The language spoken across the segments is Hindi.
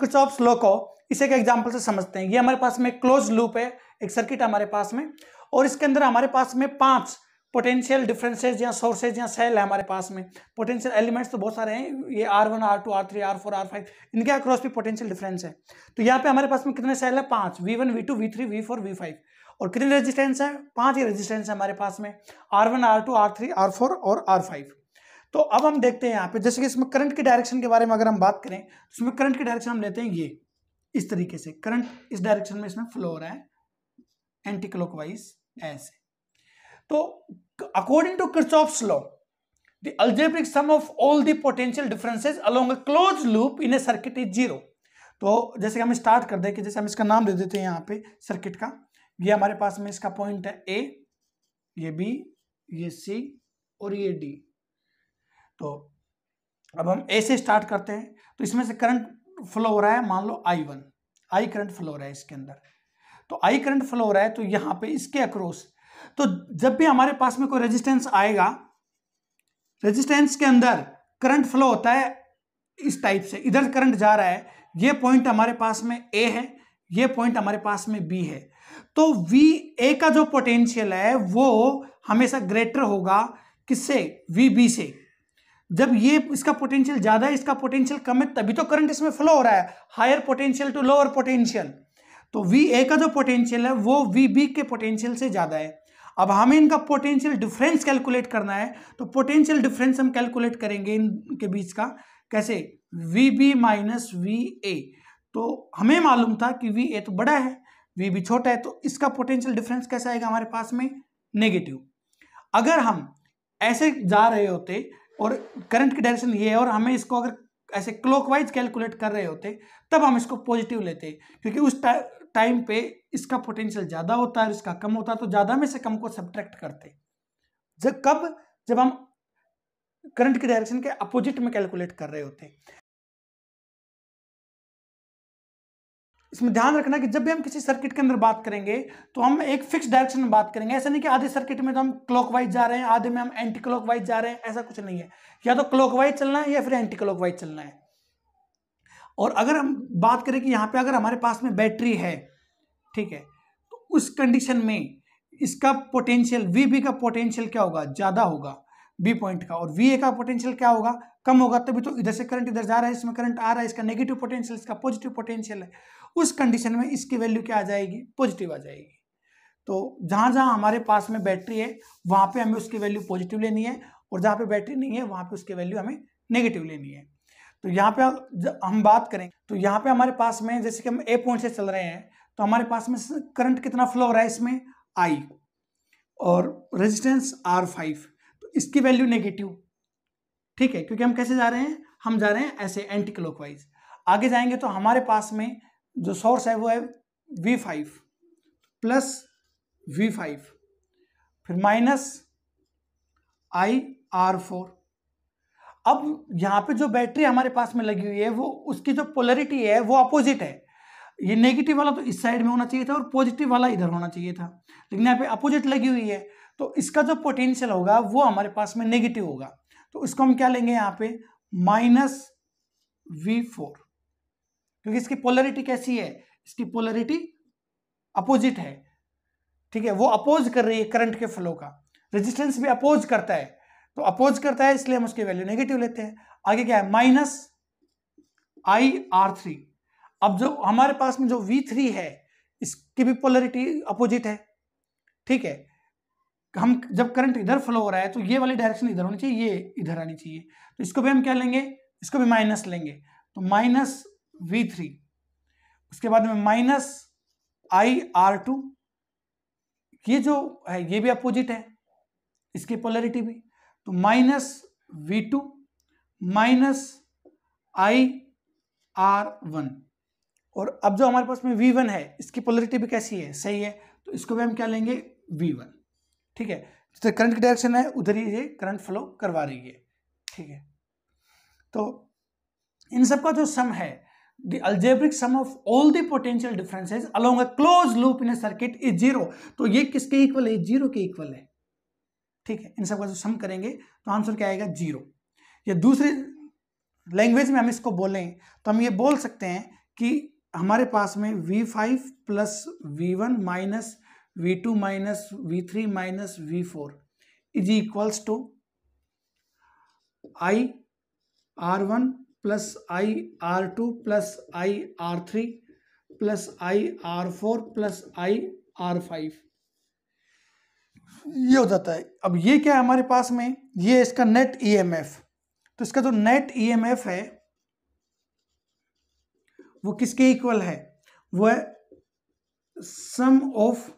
क्रिचॉप्स लॉ को इसे एक एग्जाम्पल से समझते हैं ये हमारे पास में क्लोज लूप है एक सर्किट हमारे पास में और इसके अंदर हमारे पास में पांच पोटेंशियल डिफरेंसेज या सोर्सेज या सेल है हमारे पास में पोटेंशियल एलिमेंट्स तो बहुत सारे हैं ये R one R two R three R four R five इनके अक्रॉस भी पोटेंशियल डिफरेंस है तो यहाँ पे हमारे पास में कितने सेल है पांच V one V two V three V four V five और कितने रेजिस्टेंस है पांच ही रेजिस्टेंस है हमारे पास में R one R two R three R four और आर फाइव तो अब हम देखते हैं यहाँ पे जैसे कि इसमें करंट के डायरेक्शन के बारे में अगर हम बात करें तो इसमें करंट के डायरेक्शन हम लेते हैं ये इस तरीके से करंट इस डायरेक्शन में इसमें फ्लो हो रहा है एंटी क्लॉकवाइज ऐसे तो according to Kirchhoff's law the algebraic sum of all the potential differences along a close loop in a circuit is zero तो जैसे कि हम स्टार्ट कर दें कि जैसे हम इसका नाम दे देते हैं यहाँ पे सर्किट का ये हमारे पास में इसका पॉइंट है ए ये बी ये सी और ये डी तो अब हम ए से स्टार्ट करते हैं तो इसमें से करंट फ्लो हो रहा है मान लो I one I current flow हो रहा है इसके अंदर तो आई करंट फ्लो हो रहा है तो यहां पे इसके अक्रोस तो जब भी हमारे पास में कोई रेजिस्टेंस आएगा रेजिस्टेंस के अंदर करंट फ्लो होता है इस टाइप से इधर करंट जा रहा है ये पॉइंट हमारे पास में ए है ये पॉइंट हमारे पास में बी है तो वी ए का जो पोटेंशियल है वो हमेशा ग्रेटर होगा किससे वी बी से जब ये इसका पोटेंशियल ज़्यादा है इसका पोटेंशियल कम है तभी तो करंट इसमें फ्लो हो रहा है higher potential to lower potential तो वी ए का जो पोटेंशियल है वो वी बी के पोटेंशियल से ज़्यादा है अब हमें इनका पोटेंशियल डिफरेंस कैलकुलेट करना है तो पोटेंशियल डिफरेंस हम कैलकुलेट करेंगे इनके बीच का कैसे V B minus V A तो हमें मालूम था कि वी ए तो बड़ा है वी बी छोटा है तो इसका पोटेंशियल डिफरेंस कैसा आएगा हमारे पास में नेगेटिव अगर हम ऐसे जा रहे होते और करंट की डायरेक्शन ये है और हमें इसको अगर ऐसे क्लॉकवाइज कैलकुलेट कर रहे होते तब हम इसको पॉजिटिव लेते क्योंकि उस टाइम पे इसका पोटेंशियल ज़्यादा होता है इसका कम होता है तो ज़्यादा में से कम को सब्ट्रैक्ट करते जब कब जब हम करंट की डायरेक्शन के अपोजिट में कैलकुलेट कर रहे होते इसमें ध्यान रखना कि जब भी हम किसी सर्किट के अंदर बात करेंगे तो हम एक फिक्स डायरेक्शन में बात करेंगे ऐसा नहीं कि आधे सर्किट में तो हम क्लॉकवाइज जा रहे हैं आधे में हम एंटी क्लॉकवाइज जा रहे हैं ऐसा कुछ नहीं है या तो क्लॉकवाइज चलना है या फिर एंटी क्लॉकवाइज चलना है और अगर हम बात करें कि यहाँ पे अगर हमारे पास में बैटरी है ठीक है तो उस कंडीशन में इसका पोटेंशियल वी का पोटेंशियल क्या होगा ज़्यादा होगा बी पॉइंट का और वी ए का पोटेंशियल क्या होगा कम होगा तभी तो इधर से करंट इधर जा रहा है इसमें करंट आ रहा है इसका नेगेटिव पोटेंशियल इसका पॉजिटिव पोटेंशियल है उस कंडीशन में इसकी वैल्यू क्या आ जाएगी पॉजिटिव आ जाएगी तो जहां जहां हमारे पास में बैटरी है वहाँ पे हमें उसकी वैल्यू पॉजिटिव लेनी है और जहाँ पे बैटरी नहीं है वहाँ पे उसकी वैल्यू हमें नेगेटिव लेनी है तो यहाँ पे हम बात करें तो यहाँ पे हमारे पास में जैसे कि हम ए पॉइंट से चल रहे हैं तो हमारे पास में करंट कितना फ्लो हो रहा है इसमें आई और रेजिस्टेंस आर फाइव इसकी वैल्यू नेगेटिव ठीक है क्योंकि हम कैसे जा रहे हैं हम जा रहे हैं ऐसे एंटी क्लॉकवाइज आगे जाएंगे तो हमारे पास में जो सोर्स है वो है V five plus V five फिर माइनस आई आर फोर अब यहाँ पे जो बैटरी हमारे पास में लगी हुई है वो उसकी जो पोलरिटी है वो अपोजिट है ये नेगेटिव वाला तो इस साइड में होना चाहिए था और पॉजिटिव वाला इधर होना चाहिए था लेकिन यहाँ पे अपोजिट लगी हुई है तो इसका जो पोटेंशियल होगा वो हमारे पास में नेगेटिव होगा तो इसको हम क्या लेंगे यहाँ पे माइनस वी फोर क्योंकि इसकी पोलरिटी कैसी है इसकी पोलरिटी अपोजिट है ठीक है वो अपोज कर रही है करंट के फ्लो का रेजिस्टेंस भी अपोज करता है तो अपोज करता है इसलिए हम उसकी वैल्यू नेगेटिव लेते हैं आगे क्या है माइनस आई आर थ्री अब जो हमारे पास में जो वी थ्री है इसकी भी पोलरिटी अपोजिट है ठीक है हम जब करंट इधर फ्लो हो रहा है तो ये वाली डायरेक्शन इधर होनी चाहिए ये इधर आनी चाहिए तो इसको भी हम क्या लेंगे इसको भी माइनस लेंगे तो माइनस वी थ्री उसके बाद में माइनस आई आर टू ये जो है ये भी अपोजिट है इसकी पोलरिटी भी तो minus V two minus I R one और अब जो हमारे पास में वी वन है इसकी पोलरिटी भी कैसी है सही है तो इसको भी हम क्या लेंगे वी वन ठीक है जिससे तो करंट की डायरेक्शन है उधर ही ये करंट फ्लो करवा रही है ठीक है तो इन सब का जो सम है the algebraic sum of all the potential differences along a close loop in a circuit is zero तो ये किसके इक्वल है जीरो के इक्वल है ठीक है इन सब का जो सम करेंगे तो आंसर क्या आएगा जीरो या दूसरे लैंग्वेज में हम इसको बोलें तो हम ये बोल सकते हैं कि हमारे पास में V five plus V one minus V two minus V three minus V four is equals to I R one plus I R two plus I R three plus I R four plus I R five ये हो जाता है अब ये क्या है हमारे पास में ये इसका नेट ईएमएफ e तो इसका जो तो नेट ईएमएफ है वो किसके इक्वल है वो है sum of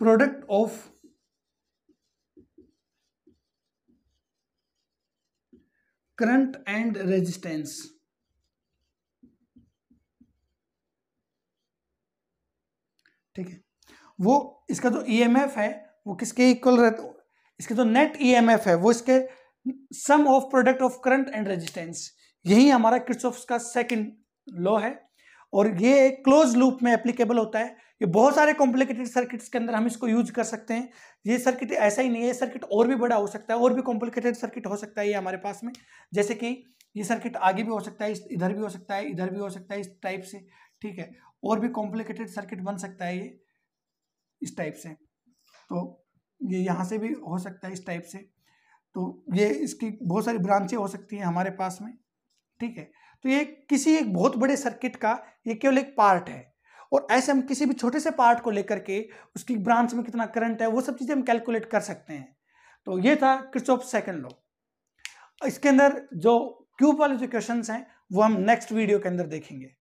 product of current and resistance ठीक है वो इसका जो ईएमएफ e है वो किसके इक्वल रहता है इसका जो नेट ईएमएफ e है वो इसके sum of product of current and resistance यही हमारा क्रिचॉफ्स का सेकंड लॉ है और ये एक क्लोज लूप में एप्लीकेबल होता है ये बहुत सारे कॉम्प्लिकेटेड सर्किट्स के अंदर हम इसको यूज कर सकते हैं ये सर्किट ऐसा ही नहीं है सर्किट और भी बड़ा हो सकता है और भी कॉम्प्लिकेटेड सर्किट हो सकता है ये हमारे पास में जैसे कि ये सर्किट आगे भी हो सकता है इधर भी हो सकता है इधर भी हो सकता है इस टाइप से ठीक है और भी कॉम्प्लिकेटेड सर्किट बन सकता है ये इस टाइप से तो ये यहाँ से भी हो सकता है इस टाइप से तो ये इसकी बहुत सारी ब्रांचें हो सकती हैं हमारे पास में ठीक है तो ये किसी एक बहुत बड़े सर्किट का ये केवल एक पार्ट है और ऐसे हम किसी भी छोटे से पार्ट को लेकर के उसकी ब्रांच में कितना करंट है वो सब चीज़ें हम कैलकुलेट कर सकते हैं तो ये था क्रिचॉफ सेकेंड लॉ इसके अंदर जो क्यूब वाले जो क्वेश्चन हैं वो हम नेक्स्ट वीडियो के अंदर देखेंगे